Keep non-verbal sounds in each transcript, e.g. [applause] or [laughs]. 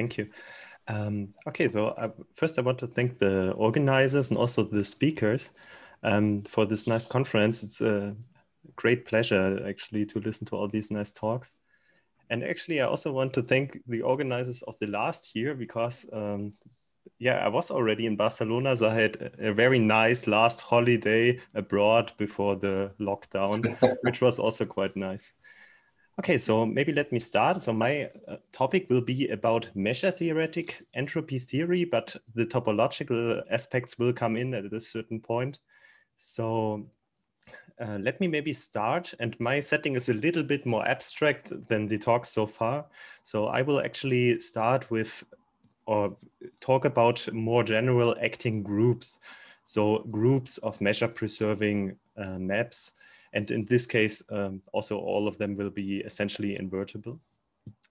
Thank you. Um, okay, so uh, first I want to thank the organizers and also the speakers um, for this nice conference. It's a great pleasure actually to listen to all these nice talks. And actually, I also want to thank the organizers of the last year because, um, yeah, I was already in Barcelona. So I had a very nice last holiday abroad before the lockdown, [laughs] which was also quite nice. Okay, so maybe let me start. So my uh, topic will be about measure theoretic entropy theory, but the topological aspects will come in at a certain point. So uh, let me maybe start. And my setting is a little bit more abstract than the talk so far. So I will actually start with or talk about more general acting groups. So groups of measure preserving uh, maps. And in this case, um, also all of them will be essentially invertible.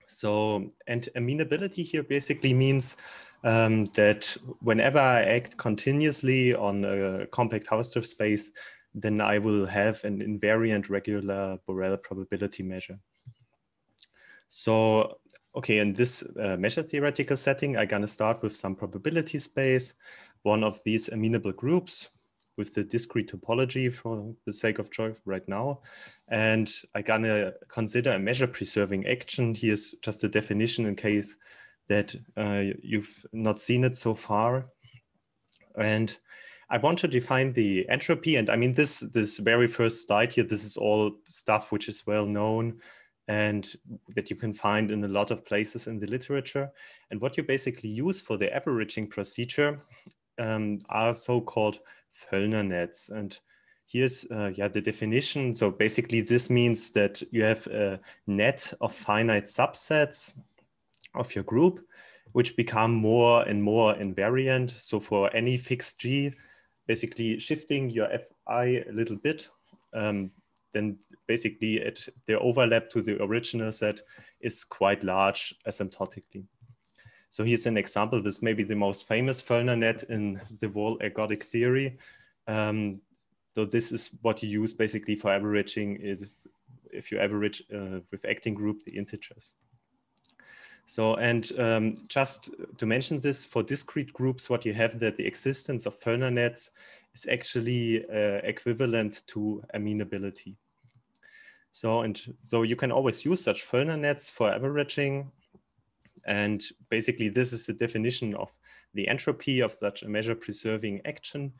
So, and amenability here basically means um, that whenever I act continuously on a compact Hausdorff space, then I will have an invariant regular Borel probability measure. So, okay, in this uh, measure theoretical setting, I'm gonna start with some probability space, one of these amenable groups, with the discrete topology for the sake of joy right now. And I'm gonna consider a measure preserving action. Here's just a definition in case that uh, you've not seen it so far. And I want to define the entropy. And I mean, this, this very first slide here, this is all stuff which is well known and that you can find in a lot of places in the literature. And what you basically use for the averaging procedure um, are so-called nets, And here's uh, yeah the definition. So basically, this means that you have a net of finite subsets of your group, which become more and more invariant. So for any fixed G, basically shifting your Fi a little bit, um, then basically it, the overlap to the original set is quite large asymptotically. So here's an example. This may be the most famous Fellner net in the wall ergodic theory. Um, so this is what you use basically for averaging if, if you average uh, with acting group the integers. So, and um, just to mention this, for discrete groups, what you have that the existence of Fellner nets is actually uh, equivalent to amenability. So, and so you can always use such Fellner nets for averaging and basically, this is the definition of the entropy of such a measure preserving action.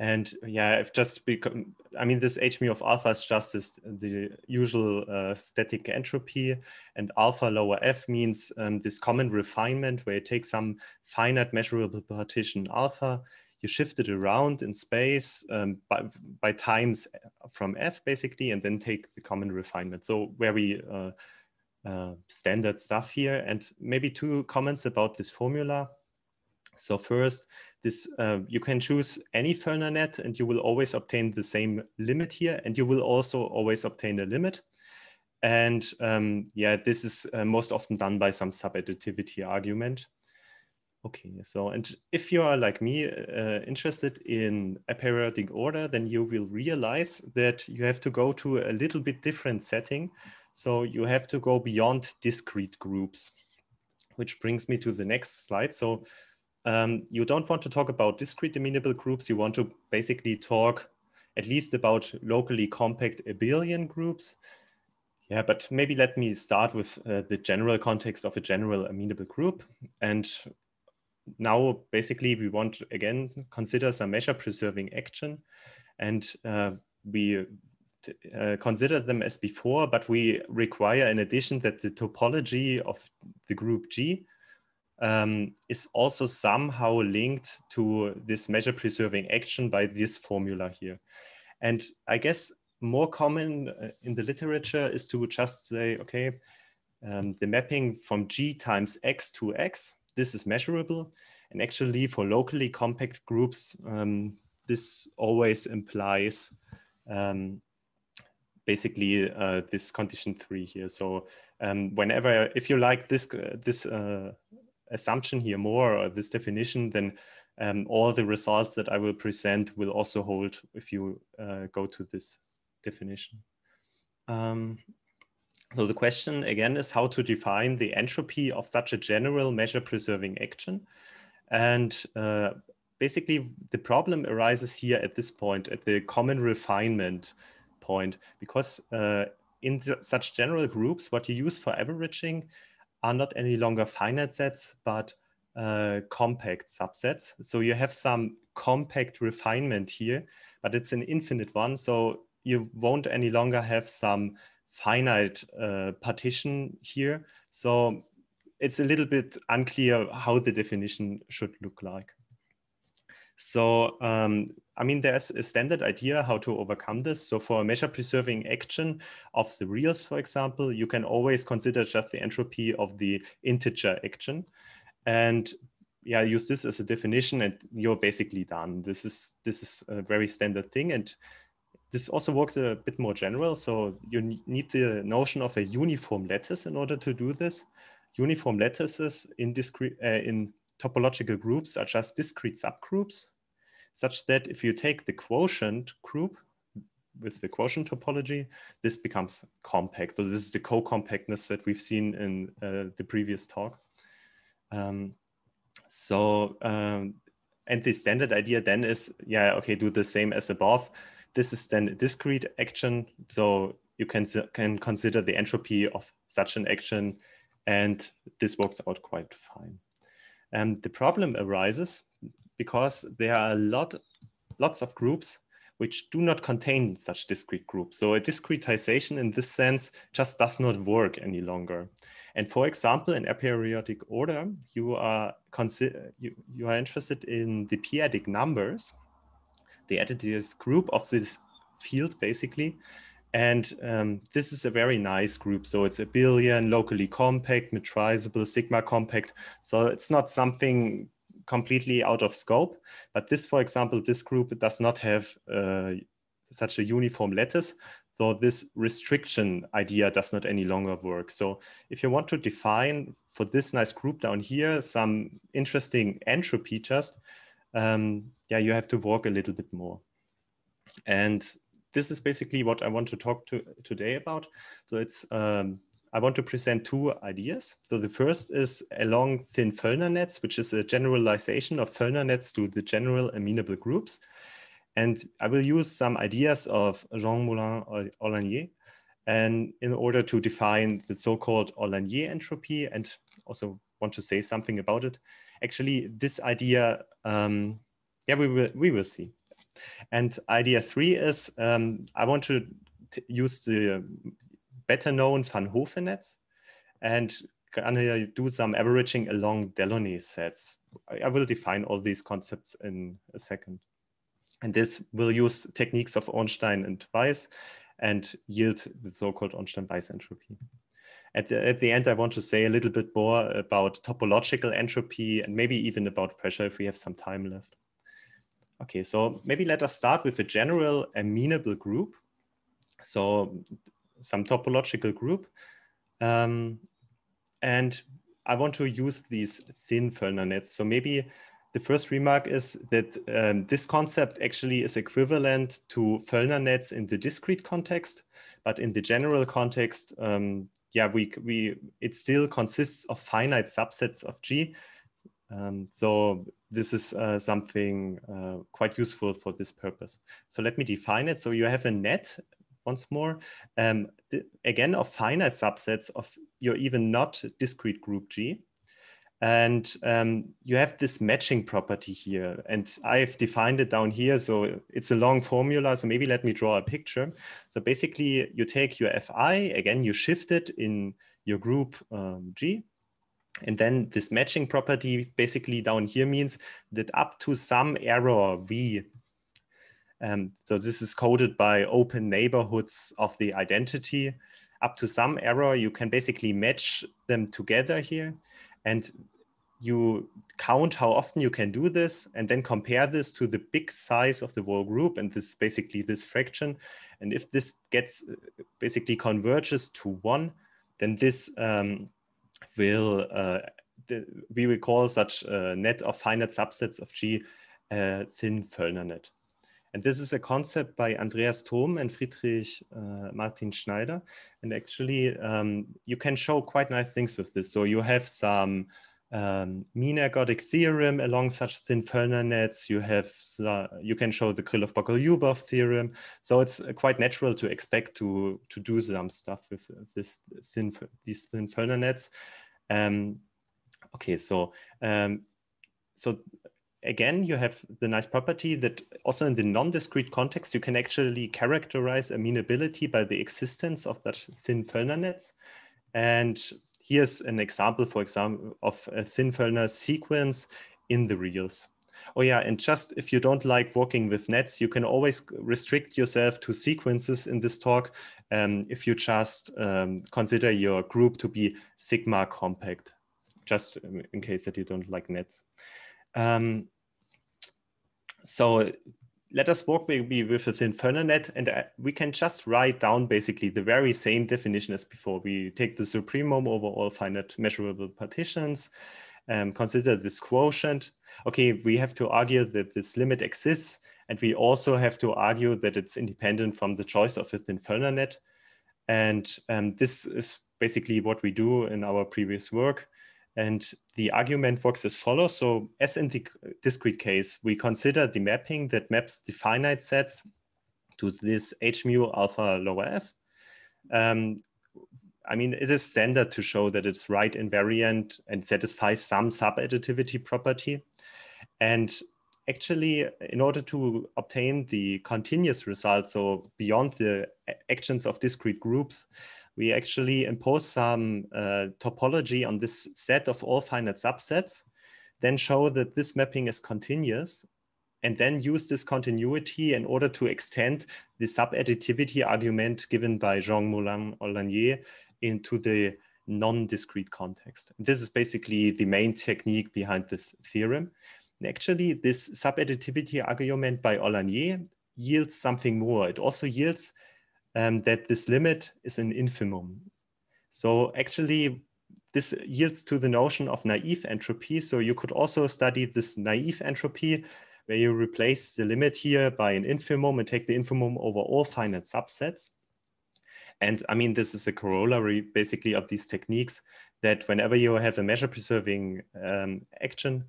And yeah, I've just become, I mean, this h mu of alpha is just this, the usual uh, static entropy and alpha lower f means um, this common refinement where you take some finite measurable partition alpha, you shift it around in space um, by, by, times from f basically, and then take the common refinement. So where we uh, uh, standard stuff here. And maybe two comments about this formula. So first, this uh, you can choose any Ferner net and you will always obtain the same limit here. And you will also always obtain a limit. And um, yeah, this is uh, most often done by some subadditivity argument. Okay, so and if you are like me uh, interested in a periodic order, then you will realize that you have to go to a little bit different setting so you have to go beyond discrete groups, which brings me to the next slide. So um, you don't want to talk about discrete amenable groups. You want to basically talk at least about locally compact abelian groups. Yeah, but maybe let me start with uh, the general context of a general amenable group. And now basically we want to again consider some measure preserving action. And uh, we uh, consider them as before, but we require in addition that the topology of the group G um, is also somehow linked to this measure preserving action by this formula here. And I guess more common uh, in the literature is to just say, okay, um, the mapping from G times X to X, this is measurable. And actually for locally compact groups, um, this always implies um, basically uh, this condition three here. So um, whenever, if you like this, uh, this uh, assumption here more or this definition, then um, all the results that I will present will also hold if you uh, go to this definition. Um, so the question again is how to define the entropy of such a general measure preserving action. And uh, basically the problem arises here at this point at the common refinement point because uh, in such general groups, what you use for averaging are not any longer finite sets, but uh, compact subsets. So you have some compact refinement here, but it's an infinite one. So you won't any longer have some finite uh, partition here. So it's a little bit unclear how the definition should look like. So um, I mean, there's a standard idea how to overcome this. So for a measure preserving action of the reals, for example, you can always consider just the entropy of the integer action. And yeah, use this as a definition and you're basically done. This is this is a very standard thing. And this also works a bit more general. So you need the notion of a uniform lattice in order to do this. Uniform lattices in, discrete, uh, in topological groups are just discrete subgroups, such that if you take the quotient group with the quotient topology, this becomes compact. So this is the co-compactness that we've seen in uh, the previous talk. Um, so, um, and the standard idea then is, yeah, okay, do the same as above. This is then a discrete action. So you can, can consider the entropy of such an action and this works out quite fine. And the problem arises because there are a lot, lots of groups which do not contain such discrete groups. So a discretization in this sense just does not work any longer. And for example, in aperiodic order, you are, you, you are interested in the periodic numbers, the additive group of this field basically, and um, this is a very nice group. So it's a billion, locally compact, metrizable, sigma compact. So it's not something completely out of scope. But this, for example, this group does not have uh, such a uniform lattice. So this restriction idea does not any longer work. So if you want to define for this nice group down here, some interesting entropy just, um, yeah, you have to work a little bit more. And this is basically what I want to talk to today about. So it's um, I want to present two ideas. So the first is along thin Fellner nets, which is a generalization of Fellner nets to the general amenable groups. And I will use some ideas of Jean Moulin Olanier and in order to define the so-called Olanier entropy and also want to say something about it. Actually, this idea, um, yeah, we will, we will see. And idea three is um, I want to use the better known Van Hove nets and gonna do some averaging along Delaunay sets. I, I will define all these concepts in a second. And this will use techniques of Ornstein and Weiss and yield the so-called Ornstein-Weiss entropy. At the, at the end, I want to say a little bit more about topological entropy and maybe even about pressure if we have some time left. Okay, so maybe let us start with a general amenable group. So some topological group. Um, and I want to use these thin Fellner nets. So maybe the first remark is that um, this concept actually is equivalent to Fellner nets in the discrete context, but in the general context, um, yeah, we, we it still consists of finite subsets of G. Um, so this is uh, something uh, quite useful for this purpose. So let me define it. So you have a net once more, um, again, of finite subsets of your even not discrete group G. And um, you have this matching property here. And I've defined it down here. So it's a long formula. So maybe let me draw a picture. So basically, you take your Fi, again, you shift it in your group um, G and then this matching property basically down here means that up to some error v, um, so this is coded by open neighborhoods of the identity, up to some error, you can basically match them together here. And you count how often you can do this and then compare this to the big size of the whole group and this basically this fraction and if this gets uh, basically converges to one then this um, will äh, we will call such a äh, net of finite subsets of G a äh, thin Fellner net. And this is a concept by Andreas Thom and Friedrich uh, Martin Schneider. And actually, um, you can show quite nice things with this. So you have some um, mean ergodic theorem along such thin Fellner nets. You have uh, you can show the Krylov Bogoliubov theorem. So it's uh, quite natural to expect to to do some stuff with uh, this thin these thin Fellner nets. Um, okay, so um, so again you have the nice property that also in the non-discrete context you can actually characterize amenability by the existence of that thin Fellner nets. And here's an example, for example, of a thin-fellner sequence in the reals. Oh yeah, and just if you don't like working with nets, you can always restrict yourself to sequences in this talk um, if you just um, consider your group to be sigma compact, just in case that you don't like nets. Um, so let us work maybe with a thin funnel net and uh, we can just write down basically the very same definition as before. We take the supremum over all finite measurable partitions, and um, consider this quotient. Okay, we have to argue that this limit exists and we also have to argue that it's independent from the choice of a thin funnel net. And um, this is basically what we do in our previous work. And the argument works as follows. So as in the discrete case, we consider the mapping that maps the finite sets to this h mu alpha lower f. Um, I mean, it is standard to show that it's right invariant and satisfies some subadditivity property. And actually, in order to obtain the continuous result, so beyond the actions of discrete groups, we actually impose some uh, topology on this set of all finite subsets, then show that this mapping is continuous, and then use this continuity in order to extend the subadditivity argument given by Jean Moulin Olanier into the non-discrete context. This is basically the main technique behind this theorem. And actually, this subadditivity argument by Olanier yields something more. It also yields um, that this limit is an infimum. So actually, this yields to the notion of naive entropy. So you could also study this naive entropy where you replace the limit here by an infimum and take the infimum over all finite subsets. And I mean, this is a corollary basically of these techniques that whenever you have a measure preserving um, action,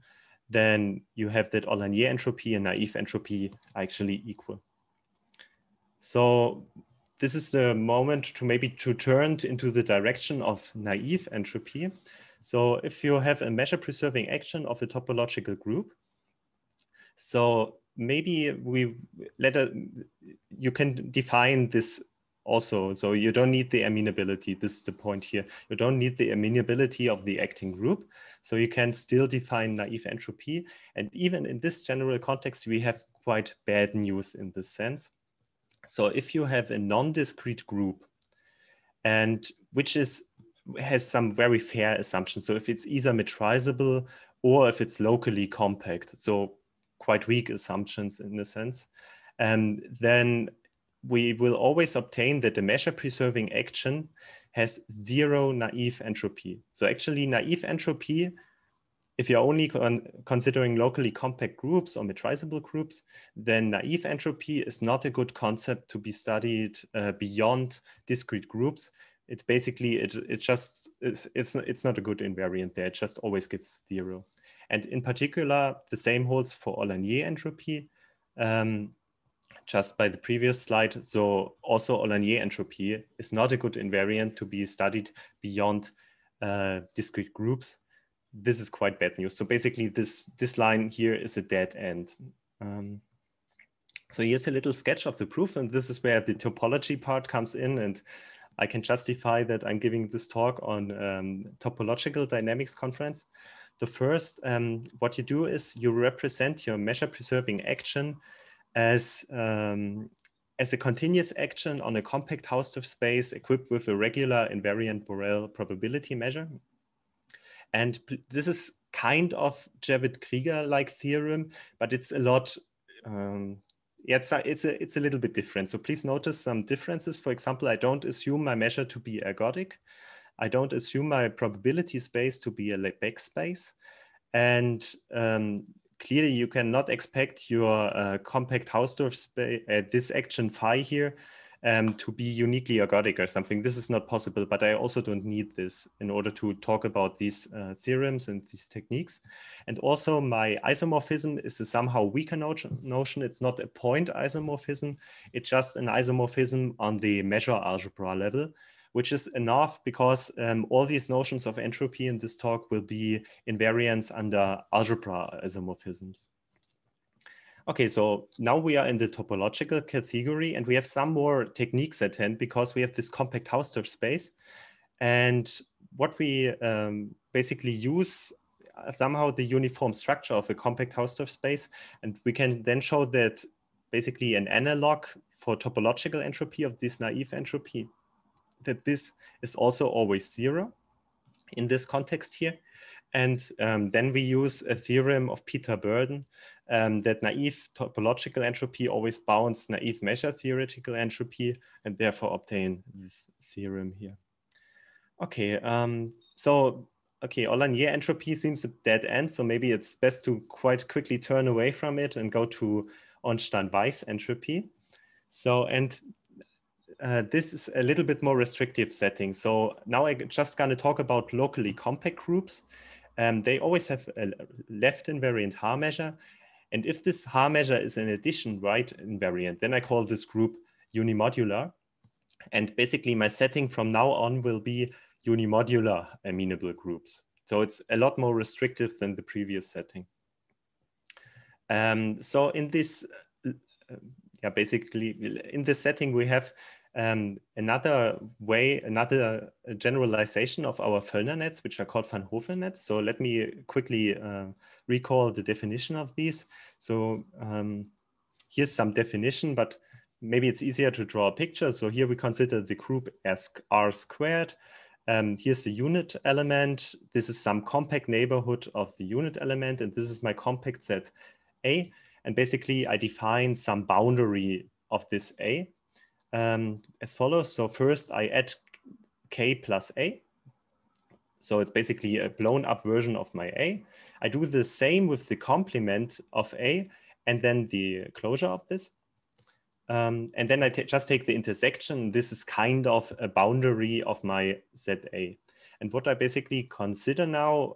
then you have that Olanier entropy and naive entropy actually equal. So this is the moment to maybe to turn into the direction of naive entropy. So if you have a measure preserving action of a topological group, so maybe we let a, you can define this also. So you don't need the amenability. This is the point here. You don't need the amenability of the acting group. So you can still define naive entropy. And even in this general context, we have quite bad news in this sense so if you have a non-discrete group and which is has some very fair assumptions. So if it's either metrizable or if it's locally compact, so quite weak assumptions in a sense, and um, then we will always obtain that the measure preserving action has zero naive entropy. So actually naive entropy if you're only con considering locally compact groups or metrizable groups, then naive entropy is not a good concept to be studied uh, beyond discrete groups. It's basically, it, it just, it's, it's, it's not a good invariant there. It just always gives zero. And in particular, the same holds for Olanier entropy. Um, just by the previous slide. So also Olanier entropy is not a good invariant to be studied beyond uh, discrete groups this is quite bad news. So basically this, this line here is a dead end. Um, so here's a little sketch of the proof, and this is where the topology part comes in, and I can justify that I'm giving this talk on um, topological dynamics conference. The first, um, what you do is you represent your measure preserving action as, um, as a continuous action on a compact Hausdorff space equipped with a regular invariant Borel probability measure. And this is kind of Javid Krieger like theorem, but it's a lot. Um, yeah, it's a, it's a, it's a little bit different. So please notice some differences. For example, I don't assume my measure to be ergodic. I don't assume my probability space to be a Lebesgue space. And um, clearly you cannot expect your uh, compact Hausdorff space, uh, this action phi here um, to be uniquely ergodic or something. This is not possible, but I also don't need this in order to talk about these uh, theorems and these techniques. And also my isomorphism is a somehow weaker notion. It's not a point isomorphism. It's just an isomorphism on the measure algebra level which is enough because um, all these notions of entropy in this talk will be invariants under algebra isomorphisms. Okay, so now we are in the topological category and we have some more techniques at hand because we have this compact Hausdorff space. And what we um, basically use uh, somehow the uniform structure of a compact Hausdorff space. And we can then show that basically an analog for topological entropy of this naive entropy, that this is also always zero in this context here. And um, then we use a theorem of Peter Burden um, that naive topological entropy always bounds naive measure theoretical entropy and therefore obtain this theorem here. Okay, um, so, okay, Olanier entropy seems a dead end, so maybe it's best to quite quickly turn away from it and go to Onstein-Weiss entropy. So, and uh, this is a little bit more restrictive setting. So now I'm just gonna talk about locally compact groups um, they always have a left invariant Haar measure. And if this Haar measure is an addition right invariant, then I call this group unimodular. And basically my setting from now on will be unimodular amenable groups. So it's a lot more restrictive than the previous setting. Um, so in this, uh, yeah, basically in this setting, we have um, another way, another uh, generalization of our Fellner nets, which are called Van Hove nets. So let me quickly uh, recall the definition of these. So um, here's some definition, but maybe it's easier to draw a picture. So here we consider the group as R squared. Um, here's the unit element. This is some compact neighborhood of the unit element. And this is my compact set A. And basically I define some boundary of this A um, as follows. So first I add k plus a. So it's basically a blown up version of my a. I do the same with the complement of a and then the closure of this. Um, and then I just take the intersection. This is kind of a boundary of my ZA. And what I basically consider now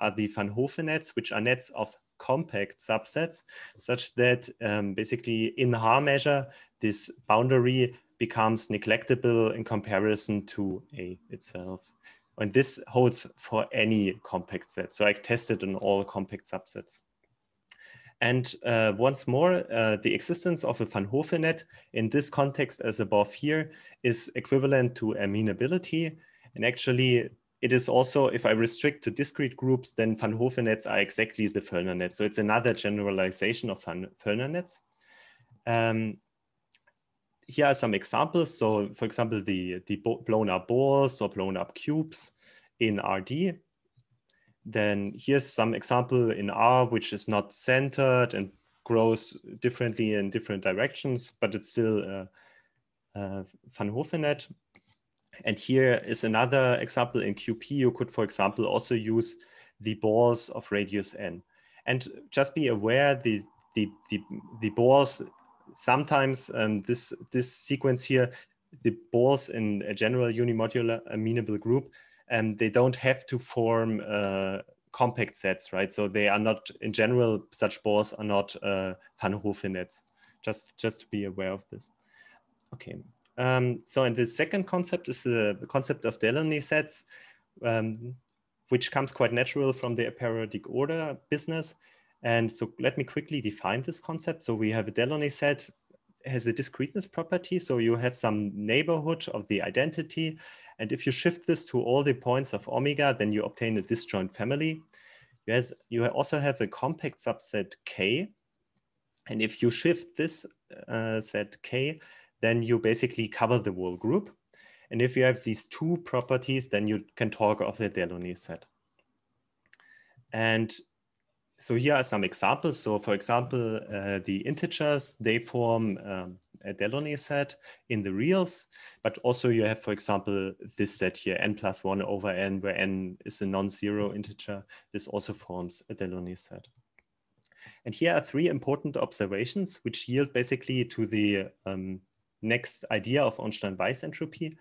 are the Van Hove nets, which are nets of compact subsets, such that um, basically in Haar measure, this boundary becomes neglectable in comparison to A itself. And this holds for any compact set. So I tested on all compact subsets. And uh, once more, uh, the existence of a Van Hove net in this context as above here is equivalent to amenability. And actually it is also, if I restrict to discrete groups, then Van Hove nets are exactly the Ferner net. So it's another generalization of Ferner nets. Um, here are some examples. So for example, the, the blown up balls or blown up cubes in RD. Then here's some example in R, which is not centered and grows differently in different directions, but it's still uh, uh, Van Hovenet. And here is another example in QP. You could, for example, also use the balls of radius n. And just be aware the, the, the, the balls sometimes um, this this sequence here, the balls in a general unimodular amenable group, and um, they don't have to form uh, compact sets, right? So they are not, in general, such balls are not uh, Van Hofe nets. Just, just to be aware of this. Okay. Um, so, and the second concept is the concept of Delaunay sets, um, which comes quite natural from the aperiodic order business. And so let me quickly define this concept. So we have a Delaunay set has a discreteness property. So you have some neighborhood of the identity. And if you shift this to all the points of omega, then you obtain a disjoint family. You, you also have a compact subset K. And if you shift this uh, set K, then you basically cover the whole group. And if you have these two properties, then you can talk of a Delaunay set. And so here are some examples. So for example, uh, the integers, they form um, a Delaunay set in the reals, but also you have, for example, this set here, n plus one over n, where n is a non-zero integer. This also forms a Delaunay set. And here are three important observations which yield basically to the um, next idea of onstein weiss entropy.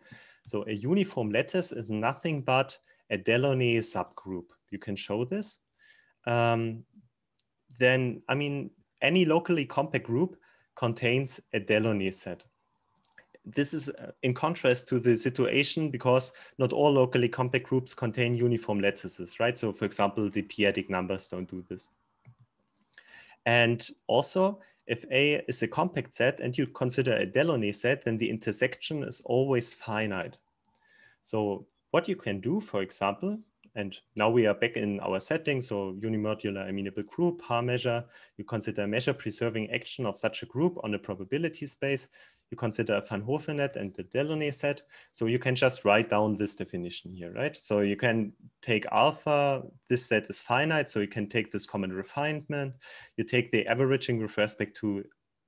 So a uniform lattice is nothing but a Delaunay subgroup. You can show this um, then I mean, any locally compact group contains a Delaunay set. This is uh, in contrast to the situation because not all locally compact groups contain uniform lattices, right? So for example, the periodic numbers don't do this. And also, if A is a compact set and you consider a Delaunay set, then the intersection is always finite. So what you can do, for example, and now we are back in our setting. So unimodular amenable group, HAR measure, you consider a measure preserving action of such a group on a probability space. You consider a Van Hove net and the Delaunay set. So you can just write down this definition here, right? So you can take alpha, this set is finite. So you can take this common refinement. You take the averaging with respect to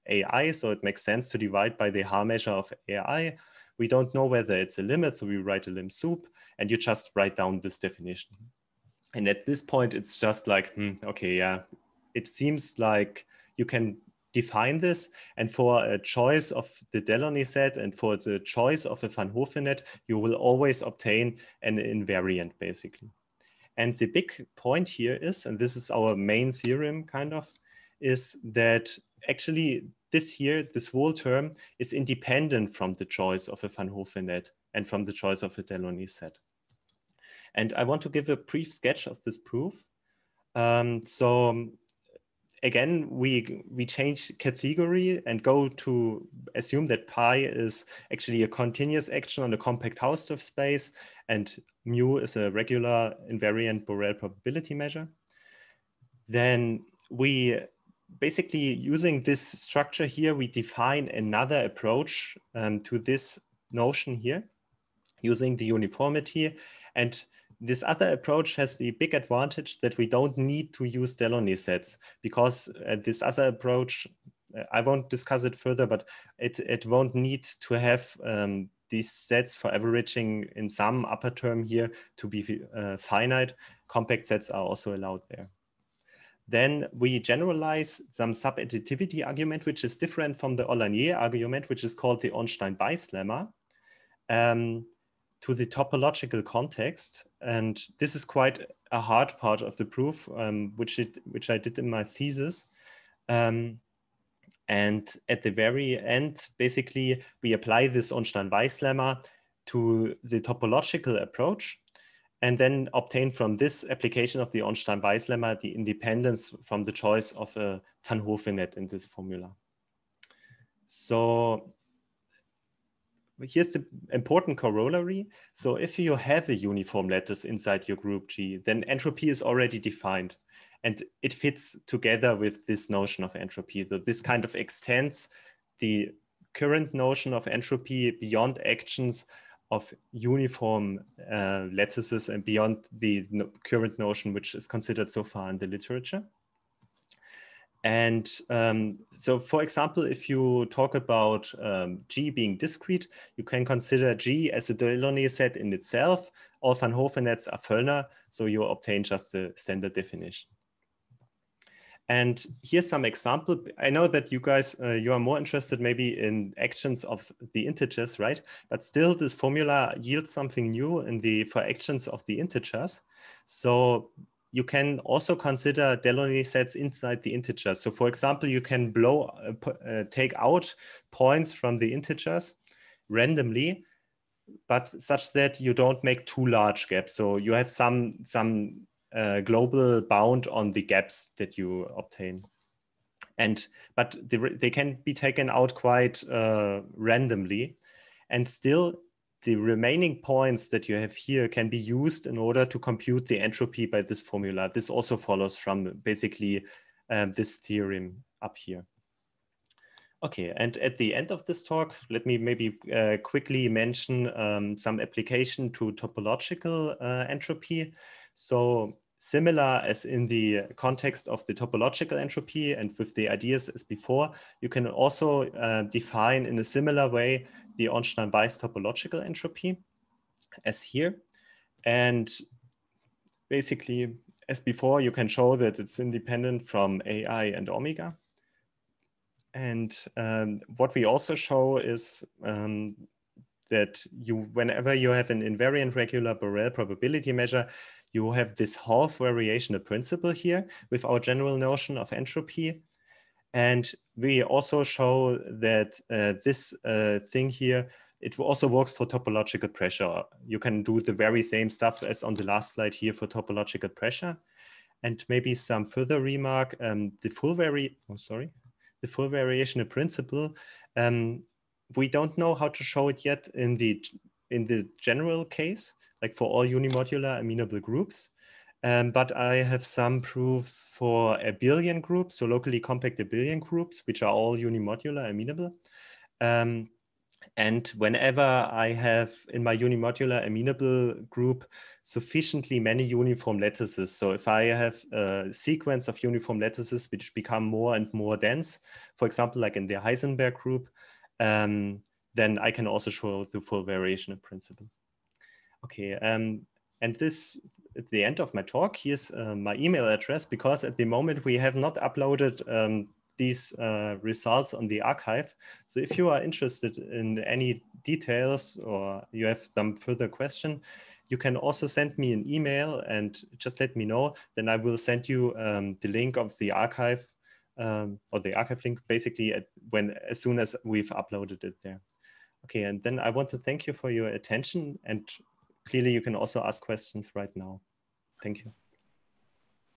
AI. So it makes sense to divide by the HAR measure of AI. We don't know whether it's a limit, so we write a lim soup, and you just write down this definition. And at this point, it's just like, hmm, okay, yeah, it seems like you can define this. And for a choice of the Delaunay set and for the choice of a Van Hove net, you will always obtain an invariant basically. And the big point here is, and this is our main theorem kind of, is that actually this year, this whole term is independent from the choice of a Van Hove net and from the choice of a Delaunay set. And I want to give a brief sketch of this proof. Um, so um, again, we, we change category and go to assume that pi is actually a continuous action on a compact Hausdorff space and mu is a regular invariant Borel probability measure. Then we basically using this structure here, we define another approach um, to this notion here using the uniformity. And this other approach has the big advantage that we don't need to use Delaunay sets because uh, this other approach, uh, I won't discuss it further, but it, it won't need to have um, these sets for averaging in some upper term here to be uh, finite. Compact sets are also allowed there then we generalize some subadditivity argument, which is different from the Olanier argument, which is called the ornstein weiss lemma, um, to the topological context. And this is quite a hard part of the proof, um, which, it, which I did in my thesis. Um, and at the very end, basically, we apply this Ornstein-Weiss lemma to the topological approach and then obtain from this application of the onstein weiss lemma the independence from the choice of a uh, Van Hove net in this formula. So here's the important corollary. So if you have a uniform lattice inside your group G, then entropy is already defined and it fits together with this notion of entropy. That this kind of extends the current notion of entropy beyond actions of uniform uh, lattices and beyond the no current notion, which is considered so far in the literature. And um, so, for example, if you talk about um, G being discrete, you can consider G as a Delaunay set in itself. All Van Hofen nets are Föllner, so you obtain just the standard definition. And here's some example. I know that you guys, uh, you are more interested maybe in actions of the integers, right? But still this formula yields something new in the for actions of the integers. So you can also consider Delaunay sets inside the integers. So for example, you can blow, uh, uh, take out points from the integers randomly but such that you don't make too large gaps. So you have some some uh, global bound on the gaps that you obtain. And but they, they can be taken out quite uh, randomly, and still the remaining points that you have here can be used in order to compute the entropy by this formula. This also follows from basically um, this theorem up here. Okay, and at the end of this talk, let me maybe uh, quickly mention um, some application to topological uh, entropy. So similar as in the context of the topological entropy and with the ideas as before, you can also uh, define in a similar way the Ornstein-Weiss topological entropy as here. And basically, as before, you can show that it's independent from AI and omega. And um, what we also show is um, that you, whenever you have an invariant regular Borel probability measure, you have this half variational principle here with our general notion of entropy. And we also show that uh, this uh, thing here, it also works for topological pressure. You can do the very same stuff as on the last slide here for topological pressure. And maybe some further remark, um, the full vari oh, sorry, the full variational principle, um, we don't know how to show it yet in the in the general case, like for all unimodular amenable groups. Um, but I have some proofs for abelian groups, so locally compact abelian groups, which are all unimodular amenable. Um, and whenever I have in my unimodular amenable group sufficiently many uniform lattices, so if I have a sequence of uniform lattices which become more and more dense, for example, like in the Heisenberg group, um, then I can also show the full variation in principle. Okay, um, and this at the end of my talk, here's uh, my email address because at the moment we have not uploaded um, these uh, results on the archive. So if you are interested in any details or you have some further question, you can also send me an email and just let me know. Then I will send you um, the link of the archive um, or the archive link basically at when as soon as we've uploaded it there. Okay, and then I want to thank you for your attention and clearly you can also ask questions right now. Thank you.